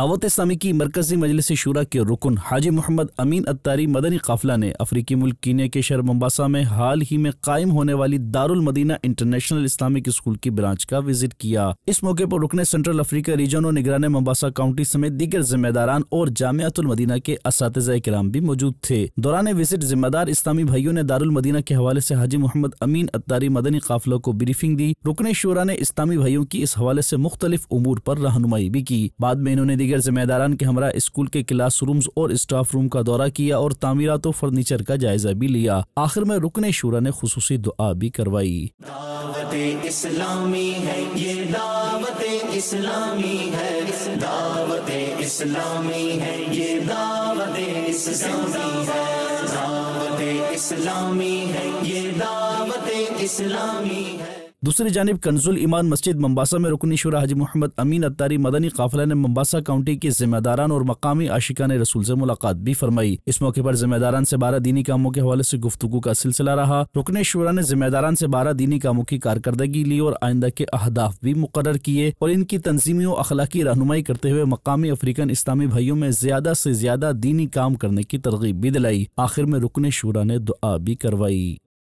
दावत इस्लामी की मरकजी मजलिस शुरा के रुकन हाजी मोहम्मद अमीन अत्तारी मदनी काफिला ने अफ्रीकी मुल्क कीने के शहर मुम्बासा में हाल ही में कायम होने वाली Darul Madina international Islamic school की ब्रांच का विजिट किया इस मौके पर रुकने सेंट्रल अफ्रीका रीजन और निगरान मुम्बासा काउंटी समेत दीगर जिम्मेदारान और जामियातुल मदीना के इस कराम भी मौजूद थे दौरान विजिट जिम्मेदार इस्लामी भाइयों ने दारुल मदीना के हवाले ऐसी हाजी मोहम्मद अमीन अत्तारी मदनी काफिला को ब्रीफिंग दी रुकने शुरा ने इस्लामी भाइयों की इस हवाले ऐसी मुख्तलिफ उमूर आरोप रहनुमाई भी की बाद में इन्होंने दीगर जिम्मेदारान के हमरा स्कूल के क्लास रूम और स्टाफ रूम का दौरा किया और तमीरत और फर्नीचर का जायजा भी लिया आखिर में रुकने शुरा ने खसूसी दुआ भी करवाई इस्लामी है ये दावत इस्लामी है दूसरी जानब कंजुल ईमान मस्जिद मम्बासा में रुकनी शुरा हज मोहम्मद अमीन अतारी मदनी काफिला ने मम्बासा काउंटी के जिम्मेदारान और मकामी आशिका ने रसूल से मुलाकात भी फरमाई इस मौके पर जिम्मेदारान से बारह दीनी कामों के हवाले से गुफ्तु का सिलसिला रहा रुकन शुरा ने जिम्मेदारान से बारह दीनी कामों की कारकर्दगी ली और आइंदा के अहदाफ भी मुकर किए और इनकी तनजीमी और अखलाकी रहनुमाई करते हुए मकामी अफ्रीकन इस्लामी भाइयों में ज्यादा से ज्यादा दीनी काम करने की तरगीब भी दिलाई आखिर में रुकन शुरा ने दुआ भी करवाई